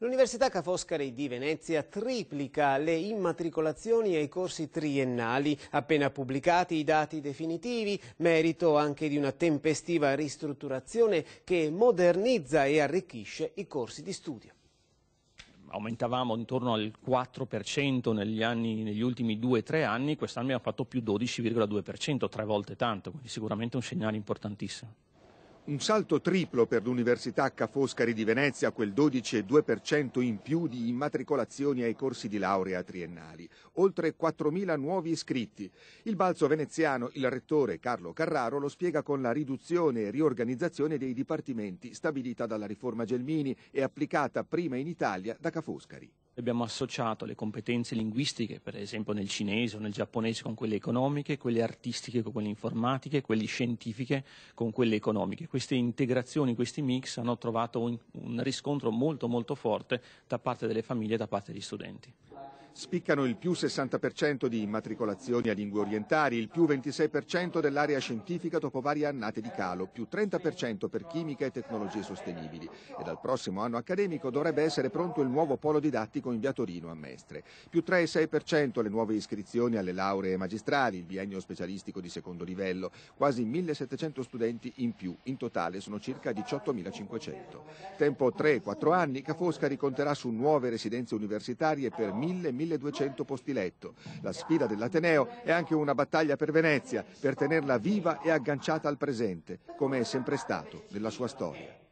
L'Università Ca' Foscari di Venezia triplica le immatricolazioni ai corsi triennali, appena pubblicati i dati definitivi, merito anche di una tempestiva ristrutturazione che modernizza e arricchisce i corsi di studio aumentavamo intorno al 4% negli, anni, negli ultimi 2-3 anni, quest'anno abbiamo fatto più 12,2%, tre volte tanto, quindi sicuramente un segnale importantissimo. Un salto triplo per l'Università Ca' Foscari di Venezia, quel 12,2% in più di immatricolazioni ai corsi di laurea triennali. Oltre 4.000 nuovi iscritti. Il balzo veneziano, il rettore Carlo Carraro lo spiega con la riduzione e riorganizzazione dei dipartimenti stabilita dalla riforma Gelmini e applicata prima in Italia da Ca' Foscari abbiamo associato le competenze linguistiche, per esempio nel cinese o nel giapponese, con quelle economiche, quelle artistiche con quelle informatiche, quelle scientifiche con quelle economiche. Queste integrazioni, questi mix hanno trovato un, un riscontro molto molto forte da parte delle famiglie e da parte degli studenti. Spiccano il più 60% di immatricolazioni a lingue orientali, il più 26% dell'area scientifica dopo varie annate di calo, più 30% per chimica e tecnologie sostenibili. E dal prossimo anno accademico dovrebbe essere pronto il nuovo polo didattico in via Torino a Mestre. Più 3,6% le nuove iscrizioni alle lauree magistrali, il biennio specialistico di secondo livello. Quasi 1.700 studenti in più, in totale sono circa 18.500. Tempo 3-4 anni, Cafosca riconterà su nuove residenze universitarie per 1.000 1200 posti letto. La sfida dell'Ateneo è anche una battaglia per Venezia, per tenerla viva e agganciata al presente, come è sempre stato nella sua storia.